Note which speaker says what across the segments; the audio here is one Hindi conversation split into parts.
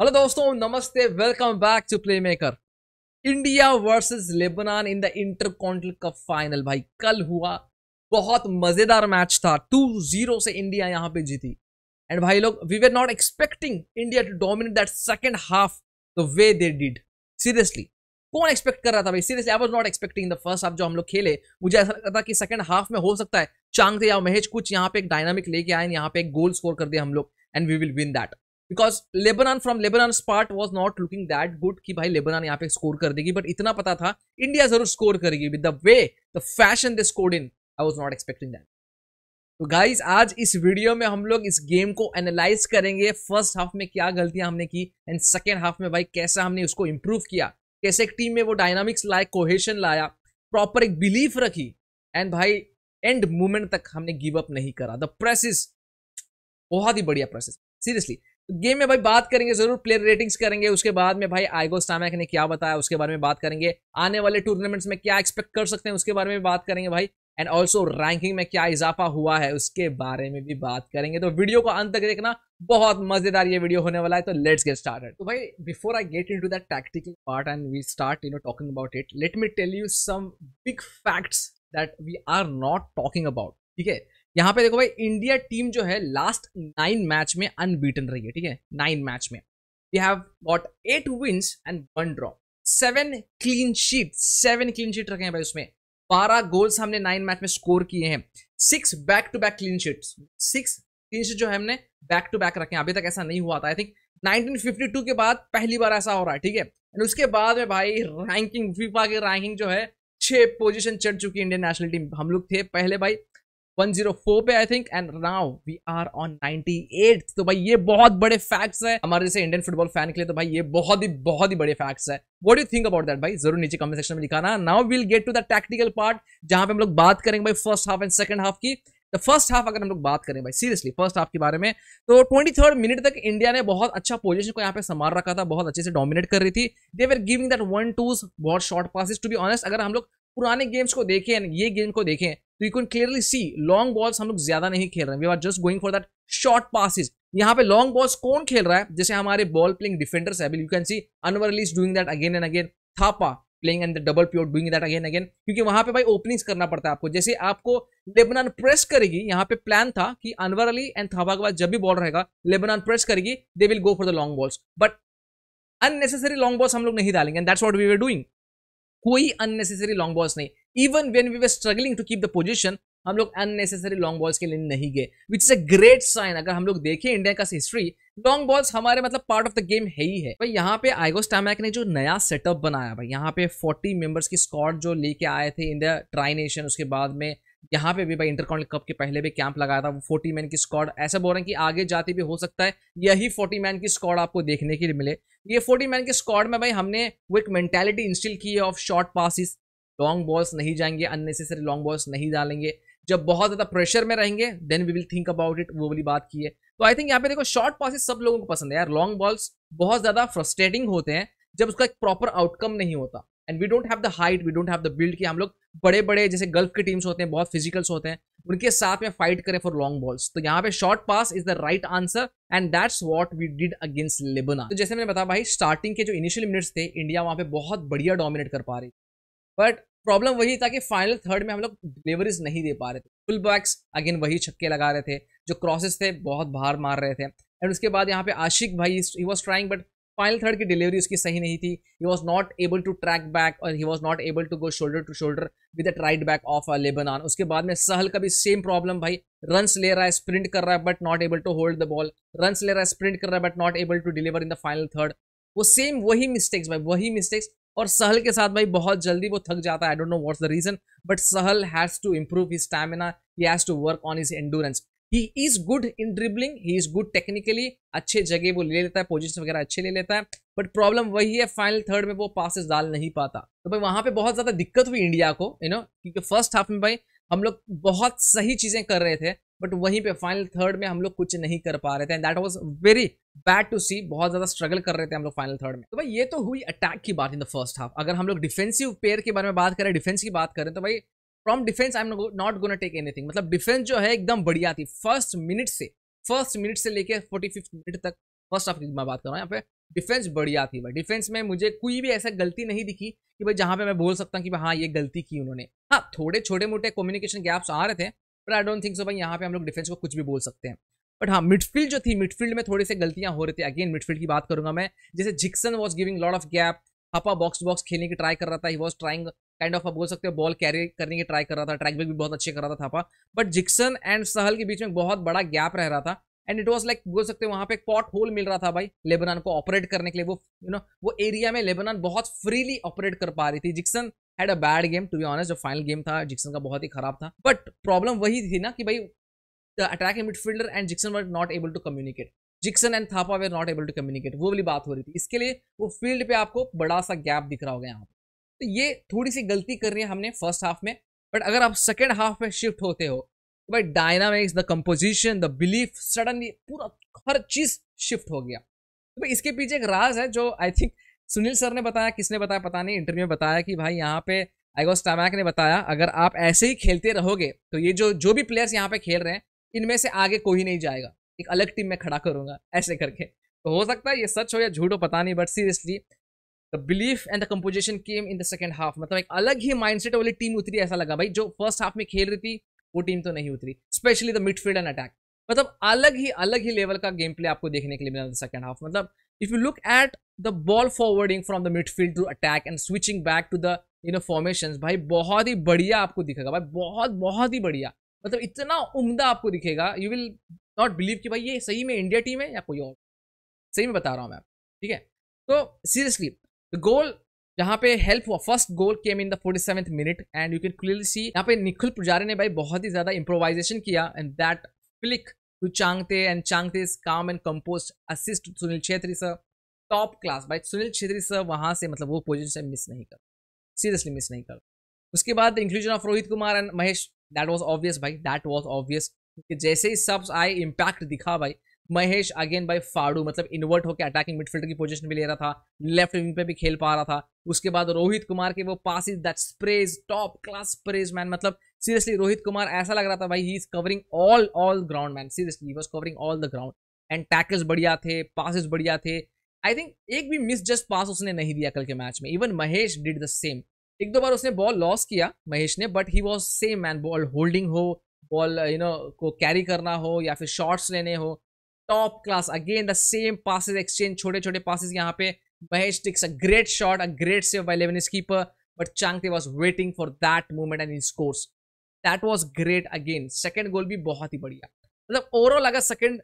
Speaker 1: हेलो दोस्तों नमस्ते welcome back to playmaker India versus Lebanon in the intercontinental cup final भाई कल हुआ बहुत मजेदार मैच था टू जीरो से इंडिया यहां पे जीती एंड भाई लोग we were not expecting India to dominate that second half the way they did seriously कौन एक्सपेक्ट कर रहा था भाई seriously I was not expecting the first half जो हम लोग खेले मुझे ऐसा लगता था कि सेकंड हाफ में हो सकता है चांगते या महेश कुछ यहाँ पे एक डायनामिक लेके आए यहाँ पे एक गोल स्कोर कर दिया हम लोग and we will win that because Lebanon from Lebanon sport was not looking that good कि भाई लेबनान यहाँ पे स्कोर कर देगी बट इतना पता था इंडिया जरूर स्कोर करेगी with the way the fashion they scored in I was not expecting that तो गाइज आज इस वीडियो में हम लोग इस गेम को एनालाइज करेंगे फर्स्ट हाफ में क्या गलतियां हमने की एंड सेकेंड हाफ में भाई कैसा हमने उसको इम्प्रूव किया कैसे एक टीम में वो डायनामिक्स लाए कोहेशन लाया प्रॉपर एक बिलीफ रखी एंड भाई एंड मोमेंट तक हमने गिव अप नहीं करा द प्रेस इज बहुत ही बढ़िया प्रेस सीरियसली गेम में भाई बात करेंगे जरूर प्लेयर रेटिंग्स करेंगे उसके बाद में भाई आइगो स्टामैक ने क्या बताया उसके बारे में बात करेंगे आने वाले टूर्नामेंट्स में क्या एक्सपेक्ट कर सकते हैं उसके बारे में बात करेंगे भाई एंड ऑल्सो रैंकिंग में क्या इजाफा हुआ है उसके बारे में भी बात करेंगे तो वीडियो को अंत तक देखना बहुत मजेदार ये वीडियो होने वाला है तो लेट्स गेट स्टार्टेड तो भाई before I get into that tactical part and we start you know talking about it let me tell you some big facts that we are not talking about ठीक है यहाँ पे देखो भाई इंडिया टीम जो है लास्ट नाइन मैच में अनबीटन रही है ठीक है नाइन मैच में we have got eight wins and one draw seven clean sheet seven clean sheet रखे हैं भाई उसमें बारह गोल्स हमने नाइन मैच में स्कोर किए हैं six back to back clean sheet six clean sheet जो है हमने बैक टू बैक रखे हैं अभी तक ऐसा नहीं हुआ था आई थिंक 1952 के बाद पहली बार ऐसा हो रहा है ठीक है एंड उसके बाद में भाई रैंकिंग फीफा की रैंकिंग जो है छह पोजीशन चढ़ चुकी है इंडियन नेशनल टीम हम लोग थे पहले भाई 104 पे I think and now we are on 98 तो भाई ये बहुत बड़े फैक्ट्स है हमारे जैसे इंडियन फुटबॉल फैन के लिए तो भाई ये बहुत ही बहुत ही बड़े फैक्ट्स है what you think about that भाई जरूर नीचे कमेंट सेक्शन में लिखाना now will get to the tactical part जहां पे हम लोग बात करेंगे भाई first half and second half की तो फर्स्ट हाफ अगर हम लोग बात करें भाई सीरियसली फर्स्ट हाफ के बारे में तो ट्वेंटी थर्ड मिनट तक इंडिया ने बहुत अच्छा पोजीशन को यहाँ पे संभाल रखा था बहुत अच्छे से डोमिनेट कर रही थी they were giving that one twos बहुत short passes to be honest अगर हम लोग पुराने गेम्स को देखें ये गेम को देखें तो you can clearly see long balls हम लोग ज्यादा नहीं खेल रहे हैं we are just going for that short passes यहाँ पे लॉन्ग बॉल्स कौन खेल रहा है जैसे हमारे बॉल प्लेइंग डिफेंडर्स है you can see Anwar is doing that again and again Thapa playing and the double pure doing that again again क्योंकि वहां पे भाई ओपनिंग्स करना पड़ता है आपको जैसे आपको लेबनान प्रेस करेगी यहाँ पे प्लान था कि अनवर अली एंड थापा के बाद जब भी बॉल रहेगा लेबनान प्रेस करेगी they will go for the long balls but unnecessary long balls हम लोग नहीं डालेंगे and that's what we were doing कोई अननेसेसरी लॉन्ग बॉल्स नहीं even when we were struggling to keep the position हम लोग अननेसेसरी लॉन्ग बॉल्स के लिए नहीं गए which is a great sign अगर हम लोग देखें इंडिया का हिस्ट्री लॉन्ग बॉल्स हमारे मतलब पार्ट ऑफ द गेम है ही है भाई यहाँ पे आइगो स्टैमैक ने जो नया सेटअप बनाया भाई यहाँ पे 40 मेंबर्स की स्कॉट जो लेके आए थे इंडिया ट्राई नेशन उसके बाद में यहाँ पे भी भाई इंटरकॉन्ट कप के पहले भी कैंप लगाया था वो फोर्टी मैन की स्कॉड ऐसा बोल रहे हैं कि आगे जाते भी हो सकता है यही फोर्टी मैन की स्कॉड आपको देखने के लिए मिले ये फोर्टी मैन के स्कॉड में भाई हमने वो एक मैंटेलिटी इंस्टिल की है of short passes long balls नहीं जाएंगे अननेसेसरी लॉन्ग बॉल्स नहीं डालेंगे जब बहुत ज़्यादा प्रेशर में रहेंगे then we will think about it वो वाली बात की है तो आई थिंक यहाँ पे देखो शॉर्ट पासिस सब लोगों को पसंद है यार लॉन्ग बॉल्स बहुत ज़्यादा फ्रस्ट्रेटिंग होते हैं जब उसका एक प्रॉपर आउटकम नहीं होता and we don't have the height we don't have the build कि हम लोग बड़े बड़े जैसे गल्फ के टीम्स होते हैं बहुत फिजिकल्स होते हैं उनके साथ में फाइट करें फॉर लॉन्ग बॉल्स तो यहाँ पे short pass is the right answer and that's what we did against Lebanon तो जैसे मैंने बताया भाई स्टार्टिंग के जो इनिशियल मिनट्स थे इंडिया वहाँ पे बहुत बढ़िया डोमिनेट कर पा रही बट प्रॉब्लम वही था कि फाइनल थर्ड में हम लोग डिलीवरीज नहीं दे पा रहे थे फुल बैक्स अगेन वही छक्के लगा रहे थे जो क्रॉसेस थे बहुत बाहर मार रहे थे एंड उसके बाद यहाँ पे आशिक भाई he was trying but final third की डिलीवरी उसकी सही नहीं थी he was not able to track back और he was not able to go shoulder to shoulder with at right back of Lebanon उसके बाद में सहल का भी सेम प्रॉब्लम भाई रन्स ले रहा है स्प्रिंट कर रहा है but not able to hold the ball runs ले रहा है स्प्रिंट कर रहा है but not able to deliver in the final third वो सेम वही मिस्टेक्स भाई वही मिस्टेक्स और सहल के साथ भाई बहुत जल्दी वो थक जाता है I don't know what's the reason but Sahal has to improve his stamina he has to work on his endurance he is good in dribbling he is good technically अच्छे जगह वो ले लेता है पोजिशन वगैरह अच्छे ले लेता है बट प्रॉब्लम वही है फाइनल थर्ड में वो पासिस डाल नहीं पाता तो भाई वहां पे बहुत ज़्यादा दिक्कत हुई इंडिया को यू नो क्योंकि फर्स्ट हाफ में भाई हम लोग बहुत सही चीज़ें कर रहे थे बट वहीं पे फाइनल थर्ड में हम लोग कुछ नहीं कर पा रहे थे and that was very bad to see बहुत ज़्यादा स्ट्रगल कर रहे थे हम लोग फाइनल थर्ड में तो भाई ये तो हुई अटैक की बात इन द फर्स्ट हाफ अगर हम लोग डिफेंसिव पेयर के बारे में बात करें डिफेंस की बात करें तो भाई from defence I am not gonna take anything मतलब डिफेंस जो है एकदम बढ़िया थी फर्स्ट मिनट से फर्स्ट मिनट से लेकर फोर्टी फिफ्थ मिनट तक फर्स्ट हाफ की मैं बात कर रहा हूँ यहाँ पे डिफेंस बढ़िया थी भाई डिफेंस में मुझे कोई भी ऐसा गलती नहीं दिखी कि भाई जहाँ पे मैं बोल सकता हूँ कि हाँ ये गलती की उन्होंने हाँ थोड़े छोटे मोटे कम्युनिकेशन गैप्स आ रहे थे पर आई डोंट थिंक सो भाई यहाँ पे हम लोग डिफेंस को कुछ भी बोल सकते हैं बट हाँ मिडफील्ड जो थी मिडफील्ड में थोड़ी सी गलतियाँ हो रही थी अगेन मिडफील्ड की बात करूंगा मैं जैसे Jeakson was giving lot of gap हापा बॉक्स बॉक्स खेलने की ट्राई कर रहा था he was trying kind of आप बोल सकते हो बॉल कैरी करने की ट्राई कर रहा था ट्रैक बैक भी बहुत अच्छे कर रहा था थापा बट जिक्सन एंड सहल के बीच में बहुत बड़ा गैप रह रहा था एंड इट वॉज लाइक बोल सकते हो वहाँ पे एक पॉट होल मिल रहा था भाई लेबनान को ऑपरेट करने के लिए वो यू you नो know, वो एरिया में लेबनान बहुत फ्रीली ऑपरेट कर पा रही थी Jeakson had a bad game to be honest जो फाइनल गेम था जिक्सन का बहुत ही खराब था बट प्रॉब्लम वही थी ना कि भाई the attack midfielder and Jeakson were not able to communicate Jeakson and Thapa were not able to communicate वो वाली बात हो रही थी इसके लिए वो फील्ड पे आपको बड़ा सा गैप दिख रहा होगा यहाँ पर तो ये थोड़ी सी गलती कर रही है हमने फर्स्ट हाफ में बट अगर आप सेकेंड हाफ में शिफ्ट होते हो तो भाई dynamics the composition the belief suddenly पूरा हर चीज शिफ्ट हो गया तो भाई इसके पीछे एक राज है जो आई थिंक सुनील सर ने बताया किसने बताया पता नहीं इंटरव्यू में बताया कि भाई यहाँ पे आई गोस टैमैक ने बताया अगर आप ऐसे ही खेलते रहोगे तो ये जो जो भी प्लेयर्स यहाँ पे खेल रहे हैं इनमें से आगे कोई नहीं जाएगा एक अलग टीम में खड़ा करूंगा ऐसे करके तो हो सकता है ये सच हो या झूठ हो पता नहीं but seriously the belief and the composition came in the second half मतलब एक अलग ही माइंडसेट वाली टीम उतरी ऐसा लगा भाई जो फर्स्ट हाफ में खेल रही थी वो टीम तो नहीं उतरी specially the midfield and attack मतलब अलग ही अलग ही लेवल का गेम प्ले आपको देखने के लिए मिला सेकेंड हाफ मतलब if you look at the ball forwarding from the midfield to attack and switching back to the you know formation भाई बहुत ही बढ़िया आपको दिखेगा भाई बहुत बहुत ही बढ़िया मतलब इतना उम्दा आपको दिखेगा यू विल नॉट बिलीव कि भाई ये सही में इंडिया टीम है या कोई और सही में बता रहा हूँ मैं ठीक है तो सीरियसली द गोल यहाँ पे हेल्प हुआ first goal came in the forty seven minute and you can clearly see यहाँ पे निखुल पुजारी ने भाई बहुत ही ज्यादा इम्प्रोवाइजेशन किया and that flick to Chhangte and Chhangte is calm and compose assist Sunil Chhetri sir top class भाई सुनील छेत्री सर वहाँ से मतलब वो पोजिशन से मिस नहीं कर सीरियसली मिस नहीं कर उसके बाद inclusion of Rohit Kumar and Mahesh that was obvious भाई दैट वॉज ऑब्वियस जैसे ही सब्स आए इम्पैक्ट दिखा भाई महेश अगेन बाय फाड़ू मतलब इन्वर्ट होकर अटैकिंग मिडफील्डर की पोजीशन भी ले रहा था लेफ्ट विंग पे भी खेल पा रहा था उसके बाद रोहित कुमार के वो passes that sprays top class sprays man मतलब सीरियसली रोहित कुमार ऐसा लग रहा था भाई he is covering all all ground man seriously was covering all the ground and tackles बढ़िया थे पासिस बढ़िया थे आई थिंक एक भी मिस जस्ट पास उसने नहीं दिया कल के मैच में even Mahesh did the same एक दो बार उसने बॉल लॉस किया महेश ने but he was same man ball holding हो बॉल यू नो को कैरी करना हो या फिर शॉट्स लेने हो top class again the same passes exchange छोटे छोटे पासिस यहाँ पे Mahesh takes a great shot a great save by Lebanon skipper but Chhangte was waiting for that moment and in scores that was great again second goal भी बहुत ही बढ़िया मतलब ओवरऑल अगर सेकेंड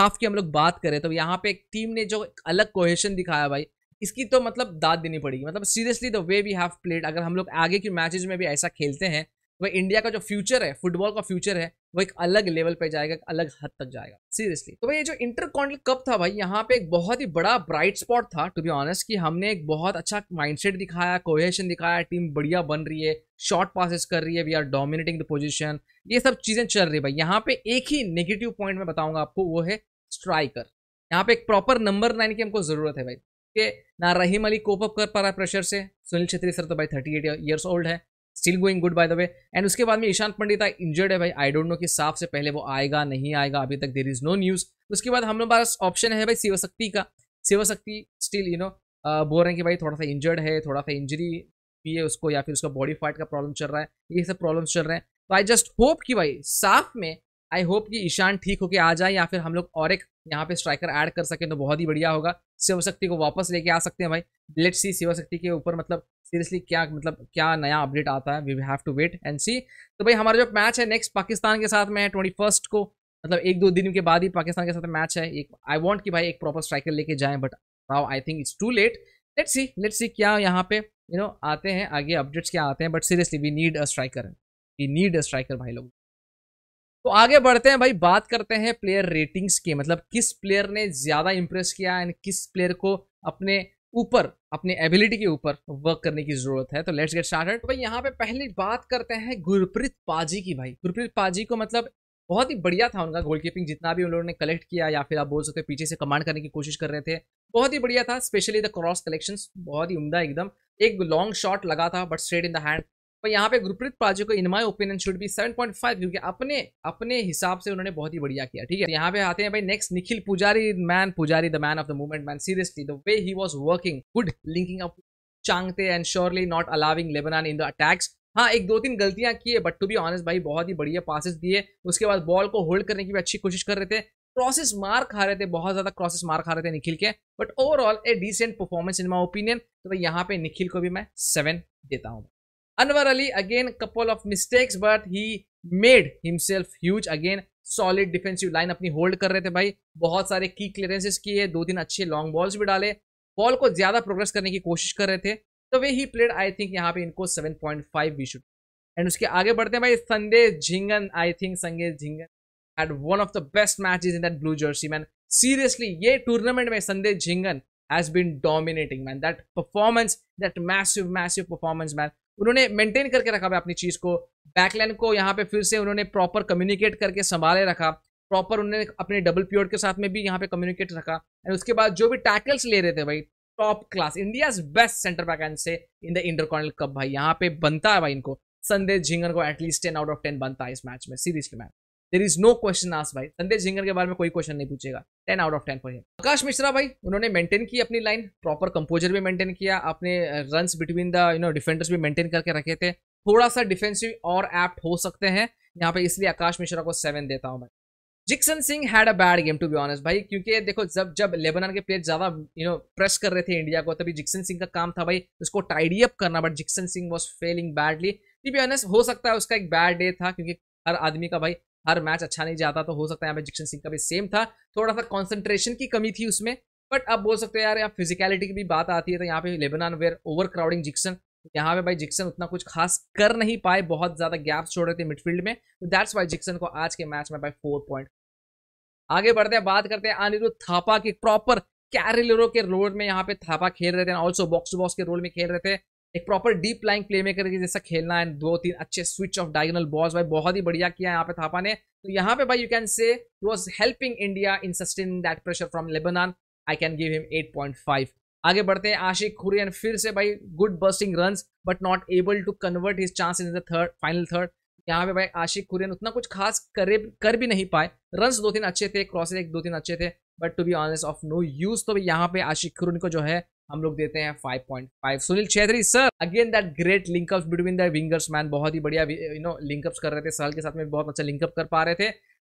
Speaker 1: हाफ की हम लोग बात करें तो यहाँ पे एक टीम ने जो अलग कोहेशन दिखाया भाई इसकी तो मतलब दाद देनी पड़ेगी मतलब seriously the way we have played अगर हम लोग आगे की मैचेज में भी ऐसा खेलते हैं वह इंडिया का जो फ्यूचर है फुटबॉल का फ्यूचर है वो एक अलग लेवल पे जाएगा एक अलग हद तक जाएगा सीरियसली तो भाई ये जो इंटर कॉन्टिनेंटल कप था भाई यहाँ पे एक बहुत ही बड़ा ब्राइट स्पॉट था टू बी ऑनेस्ट कि हमने एक बहुत अच्छा माइंडसेट दिखाया कोहेशन दिखाया टीम बढ़िया बन रही है शॉर्ट पासिस कर रही है we are dominating the position ये सब चीज़ें चल रही है भाई यहाँ पे एक ही नेगेटिव पॉइंट मैं बताऊंगा आपको वो है स्ट्राइकर यहाँ पे एक प्रॉपर नंबर नाइन की हमको ज़रूरत है भाई के ना रहीम अली कोप अप कर पा रहा है प्रेशर से सुनील छेत्री सर तो भाई थर्टी एट ईयर्स ओल्ड है still going good by the way and उसके बाद में ईशांत पंडित आई इंजर्ड है भाई आई डोंट नो कि साफ से पहले वो आएगा नहीं आएगा अभी तक देर इज नो न्यूज़ उसके बाद हम लोग पास ऑप्शन है भाई शिवशक्ति का शिवशक्ति स्टिल यू नो बोल रहे हैं कि भाई थोड़ा सा इंजर्ड है थोड़ा सा इंजरी भी है उसको या फिर उसका बॉडी फाइट का प्रॉब्लम चल रहा है ये सब प्रॉब्लम चल रहे हैं तो आई जस्ट होप कि भाई साफ में आई होप कि ईशान ठीक होकर आ जाए या फिर हम लोग और एक यहाँ पे स्ट्राइकर ऐड कर सकें तो बहुत ही बढ़िया होगा शिवशक्ति को वापस लेके आ सकते हैं भाई लेट सी शिवशक्ति के ऊपर मतलब सीरियसली क्या मतलब क्या नया अपडेट आता है we have to wait and see तो भाई हमारा जो मैच है नेक्स्ट पाकिस्तान के साथ में है ट्वेंटी फर्स्ट को मतलब एक दो दिन के बाद ही पाकिस्तान के साथ मैच है एक आई वॉन्ट कि भाई एक प्रॉपर स्ट्राइकर लेके जाए but now I think it's too late let see let see क्या यहाँ पे यू you नो know, आते हैं आगे अपडेट्स क्या आते हैं but seriously we need a striker we need a striker भाई लोग तो आगे बढ़ते हैं भाई बात करते हैं प्लेयर रेटिंग्स की मतलब किस प्लेयर ने ज़्यादा इम्प्रेस किया एंड किस प्लेयर को अपने ऊपर अपने एबिलिटी के ऊपर वर्क करने की जरूरत है तो लेट्स गेट स्टार्टेड भाई यहाँ पे पहली बात करते हैं गुरप्रीत पाजी की भाई गुरप्रीत पाजी को मतलब बहुत ही बढ़िया था उनका गोलकीपिंग जितना भी उन लोगों ने कलेक्ट किया या फिर आप बोल सकते पीछे से कमांड करने की कोशिश कर रहे थे बहुत ही बढ़िया था स्पेशली द क्रॉस कलेक्शन बहुत ही उमदा एकदम एक लॉन्ग शॉट लगा था but straight in the hand पर यहाँ पे गुरप्रीत पाजी को in my opinion should be 7.5 क्योंकि अपने अपने हिसाब से उन्होंने बहुत ही बढ़िया किया ठीक है तो यहाँ पे आते हैं भाई next Nikhil Poojary man Poojary the man of the movement man seriously the way he was working good linking up Chhangte and surely not allowing Lebanon in the attacks हाँ एक दो तीन गलतियां की है बट टू बी ऑनेस्ट भाई बहुत ही बढ़िया पासिस दिए उसके बाद बॉल को होल्ड करने की भी अच्छी कोशिश कर रहे थे क्रॉसेस मार खा रहे थे बहुत ज्यादा क्रॉसेस मार खा रहे थे निखिल के but overall a decent performance in my opinion तो भाई यहाँ पे निखिल को भी मैं सेवन देता हूँ Anwar Ali again couple of mistakes but he made himself huge again solid defensive line अपनी होल्ड कर रहे थे भाई बहुत सारे की क्लियरेंसेस किए दो तीन अच्छे लॉन्ग बॉल्स भी डाले बॉल को ज्यादा प्रोग्रेस करने की कोशिश कर रहे थे तो वे ही प्लेड आई थिंक यहाँ पे इनको 7.5 point five we should and उसके आगे बढ़ते हैं भाई Sandesh Jhingan I think Sandesh Jhingan at one of the best match in that blue jersey man seriously ये टूर्नामेंट में Sandesh Jhingan has been dominating man that performance that massive massive performance man उन्होंने मेंटेन करके रखा अपनी चीज़ को बैकलाइन को यहाँ पे फिर से उन्होंने प्रॉपर कम्युनिकेट करके संभाले रखा प्रॉपर उन्होंने अपने डबल प्योर के साथ में भी यहाँ पे कम्युनिकेट रखा एंड उसके बाद जो भी टैकल्स ले रहे थे भाई top class India best centre back and से इन द इंटरकॉनल कप भाई यहाँ पे बनता है भाई इनको संदेश झिंगर को at least ten out of ten बनता है इस मैच में seriously match there is no question as भाई संदेश झिंगन के बारे में कोई क्वेश्चन नहीं पूछेगा टेन आउट ऑफ टेन पर आकाश मिश्रा भाई उन्होंने मेंटेन की अपनी लाइन प्रॉपर कंपोजर भी मेंटेन किया अपने run between the you know defenders भी मेंटेन करके रखे थे थोड़ा सा डिफेंसिव और एप्ट हो सकते हैं यहाँ पे इसलिए आकाश मिश्रा को सेवन देता हूँ मैं Jeakson Singh had a bad game to be honest भाई क्योंकि देखो जब जब लेबनान के प्लेयर ज़्यादा यू नो प्रेस कर रहे थे इंडिया को तभी जिक्सन सिंह का काम था भाई उसको टाइडी अप करना but Jeakson Singh was failing badly to be honest हो सकता है उसका एक बैड डे था क्योंकि हर आदमी का भाई हर मैच अच्छा नहीं जाता तो हो सकता है यहाँ पे जिक्शन सिंह का भी सेम था थोड़ा सा कॉन्सेंट्रेशन की कमी थी उसमें बट अब बोल सकते हैं यार यहाँ फिजिकलिटी की भी बात आती है तो यहाँ पे Lebanon were overcrowding Jeakson यहाँ पे भाई जिक्सन उतना कुछ खास कर नहीं पाए बहुत ज़्यादा गैप्स छोड़ रहे थे मिडफील्ड में तो दैट्स वाई जिक्सन को आज के मैच में भाई फोर पॉइंट आगे बढ़ते हैं बात करते हैं अनिरुद्ध थापा के प्रॉपर कैरिलरों के रोल में यहाँ पे थापा खेल रहे थे ऑल्सो बॉक्स बॉक्स के रोल में खेल रहे थे एक proper deep lying playmaker की जैसा खेलना है दो तीन अच्छे स्विच ऑफ डायगोनल बॉल्स भाई बहुत ही बढ़िया किया यहाँ पे थापा ने तो यहाँ पे भाई you can say was helping India in sustain that pressure from Lebanon I can give him 8.5 आगे बढ़ते हैं आशिक खुरियन फिर से भाई good bursting run but not able to convert his chance in the third final third यहाँ पे भाई आशिक खुरियन उतना कुछ खास करे कर भी नहीं पाए रन दो तीन अच्छे थे क्रॉसेज एक दो तीन अच्छे थे but to be honest of no use तो भी यहाँ पे आशिक खुरन को जो है हम लोग देते हैं 5.5 Sunil Chhetri sir again that great linkup between the wingers man बहुत ही बढ़िया यू नो लिंकअप्स कर रहे थे सहल के साथ में बहुत अच्छा लिंकअप कर पा रहे थे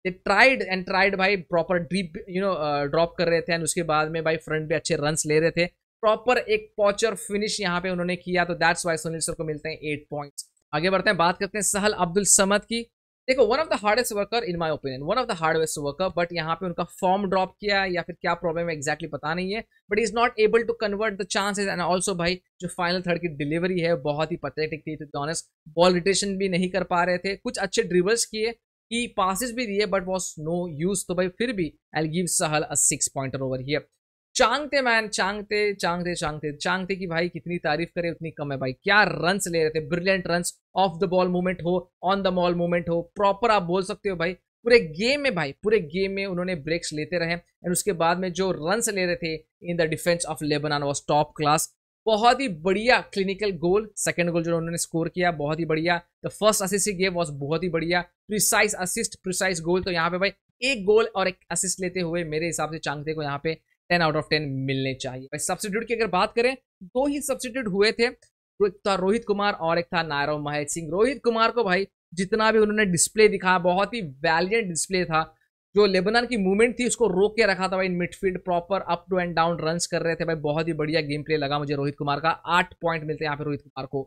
Speaker 1: दे ट्राइड एंड ट्राइड भाई proper drip you know drop कर रहे थे एंड उसके बाद में भाई फ्रंट पे अच्छे रन ले रहे थे प्रॉपर एक पॉचर फिनिश यहाँ पे उन्होंने किया तो दैट्स वाई सुनील सर को मिलते हैं एट पॉइंट्स आगे बढ़ते हैं बात करते हैं सहल अब्दुल समद की देखो one of the hardest worker in my opinion one of the hardest worker but यहाँ पे उनका फॉर्म ड्रॉप किया है या फिर क्या प्रॉब्लम है एक्जैक्टली exactly पता नहीं है but is not able to convert the chances and also भाई जो फाइनल थर्ड की डिलीवरी है बहुत ही पथेटिक थी टू ऑनेस्ट बॉल रिटेशन भी नहीं कर पा रहे थे कुछ अच्छे ड्रिबल्स किए की पासिस भी दिए बट वॉज नो यूज तो भाई फिर भी I'll give Sahal a six pointer over here Chhangte man Chhangte Chhangte Chhangte Chhangte की भाई कितनी तारीफ करे उतनी कम है भाई क्या रन ले रहे थे brilliant run off the ball movement हो ऑन द बॉल मूवमेंट हो प्रॉपर आप बोल सकते हो भाई पूरे गेम में भाई पूरे गेम में उन्होंने ब्रेक्स लेते रहे एंड उसके बाद में जो रन ले रहे थे in the defence of Lebanon was top class बहुत ही बढ़िया क्लिनिकल गोल सेकंड गोल जो उन्होंने स्कोर किया बहुत ही बढ़िया the first assist game was बहुत ही बढ़िया प्रिसाइज असिस्ट प्रिसाइज गोल तो यहाँ पे भाई एक गोल और एक असिस्ट लेते हुए मेरे हिसाब से चांगते को यहाँ पे टेन आउट ऑफ टेन मिलने चाहिए सब्सिट्यूट की अगर बात करें दो ही सब्सिट्यूट हुए थे एक था रोहित कुमार और एक था नायरव महेश सिंह रोहित कुमार को भाई जितना भी उन्होंने डिस्प्ले दिखाया बहुत ही वैलियंट डिस्प्ले था जो लेबनान की मूवमेंट थी उसको रोक के रखा था भाई midfield proper up to and down run कर रहे थे भाई बहुत ही बढ़िया गेम प्ले लगा मुझे रोहित कुमार का आठ पॉइंट मिलते हैं यहाँ पे रोहित कुमार को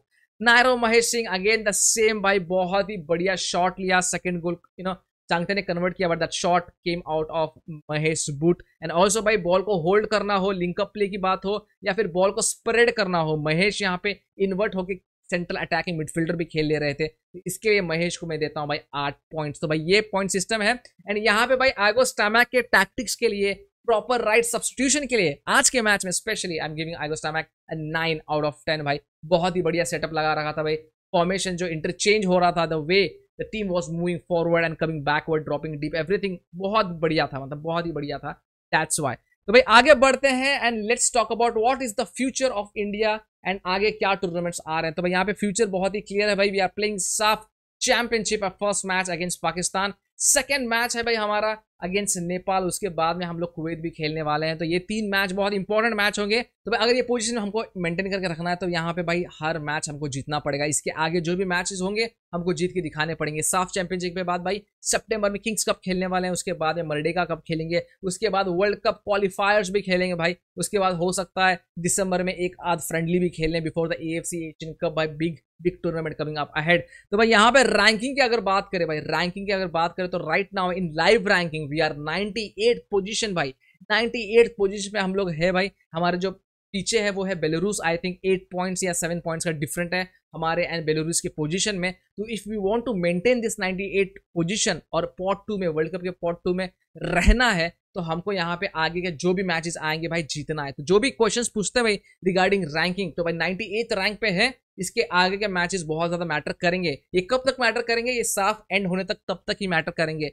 Speaker 1: Naorem Mahesh Singh again the same भाई बहुत ही बढ़िया शॉट लिया second goal you know Chhangte ने कन्वर्ट किया but that shot came out of Mahesh boot and also भाई बॉल को होल्ड करना हो लिंकअप प्ले की बात हो या फिर बॉल को स्प्रेड करना हो महेश यहाँ पे इन्वर्ट होके सेंट्रल अटैकिंग मिडफील्डर भी खेल ले रहे थे इसके लिए महेश को मैं देता हूँ भाई आठ पॉइंट्स तो भाई ये पॉइंट सिस्टम है एंड यहाँ पे भाई आगो स्टामैक के टैक्टिक्स के लिए प्रॉपर राइट सब्सटीट्यूशन के लिए आज के मैच में specially I am giving Igor Stimac nine out of ten भाई बहुत ही बढ़िया सेटअप लगा रखा था भाई फॉर्मेशन जो इंटरचेंज हो रहा था the way the team was moving forward and coming backward dropping deep everything बहुत बढ़िया था मतलब बहुत ही बढ़िया था दैट्स वाई तो भाई आगे बढ़ते हैं and let's talk about what is the future of India and आगे क्या टूर्नामेंट्स आ रहे हैं तो भाई यहाँ पे फ्यूचर बहुत ही क्लियर है भाई we are playing SAFF championship first match against Pakistan second match है भाई हमारा अगेंस्ट नेपाल उसके बाद में हम लोग कुवैत भी खेलने वाले हैं तो ये तीन मैच बहुत इंपॉर्टेंट मैच होंगे तो भाई अगर ये पोजीशन हमको मेंटेन करके रखना है तो यहाँ पे भाई हर मैच हमको जीतना पड़ेगा इसके आगे जो भी मैचेस होंगे हमको जीत के दिखाने पड़ेंगे साफ चैंपियनशिप के बाद भाई सेप्टेम्बर में किंग्स कप खेलने वाले हैं उसके बाद में मरडेगा कप खेलेंगे उसके बाद वर्ल्ड कप क्वालिफायर्स भी खेलेंगे भाई उसके बाद हो सकता है दिसंबर में एक आध फ्रेंडली भी खेलें before the A F C Asian Cup भाई big big tournament coming up ahead तो भाई यहाँ पे रैंकिंग की अगर बात करें भाई रैंकिंग की अगर बात करें तो right now in live ranking we are 98 position भाई 98 पोजीशन पे हम लोग है भाई हमारे जो पीछे है वो है Belarus I think eight points या सेवन पॉइंट्स का डिफरेंट है हमारे एंड बेलारूस के पोजीशन में तो if we want to maintain this 98 position और पॉट टू में वर्ल्ड कप के पॉट टू में रहना है तो हमको यहाँ पे आगे के जो भी मैचेस आएंगे भाई जीतना है तो जो भी क्वेश्चंस पूछते हैं भाई रिगार्डिंग रैंकिंग तो भाई नाइन्टी रैंक पे है इसके आगे के मैचेस बहुत ज़्यादा मैटर करेंगे ये कब तक मैटर करेंगे ये साफ एंड होने तक तब तक ही मैटर करेंगे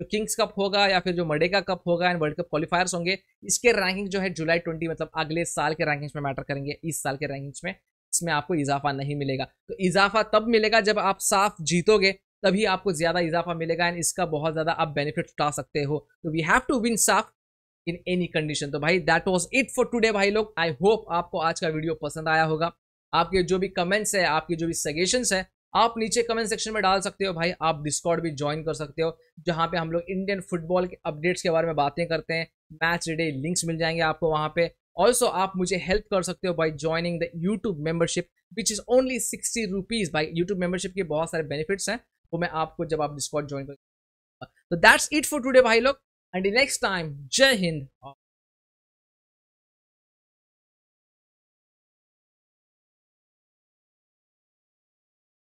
Speaker 1: तो किंग्स कप होगा या फिर जो मडेगा कप होगा एंड वर्ल्ड कप क्वालिफायर्स होंगे इसके रैंकिंग जो है जुलाई ट्वेंटी मतलब अगले साल के रैंकिंग्स में मैटर करेंगे इस साल के रैंकिंग्स में इसमें आपको इजाफा नहीं मिलेगा तो इजाफा तब मिलेगा जब आप साफ जीतोगे तभी आपको ज़्यादा इजाफा मिलेगा एंड इसका बहुत ज़्यादा आप बेनिफिट उठा सकते हो तो वी हैव टू विन साफ इन एनी कंडीशन तो भाई that was it for today भाई लोग आई होप आपको आज का वीडियो पसंद आया होगा आपके जो भी कमेंट्स है आपके जो भी सजेशंस है आप नीचे कमेंट सेक्शन में डाल सकते हो भाई आप डिस्कॉर्ड भी ज्वाइन कर सकते हो जहाँ पे हम लोग इंडियन फुटबॉल के अपडेट्स के बारे में बातें करते हैं मैच डे लिंक्स मिल जाएंगे आपको वहाँ पे ऑल्सो आप मुझे हेल्प कर सकते हो by joining the YouTube membership which is only sixty rupees भाई यूट्यूब मेंबरशिप के बहुत सारे बेनिफिट्स हैं वो मैं आपको जब आप डिस्कॉट ज्वाइन कर तो दैट्स इट फॉर टुडे भाई लोग एंड नेक्स्ट टाइम जय हिंद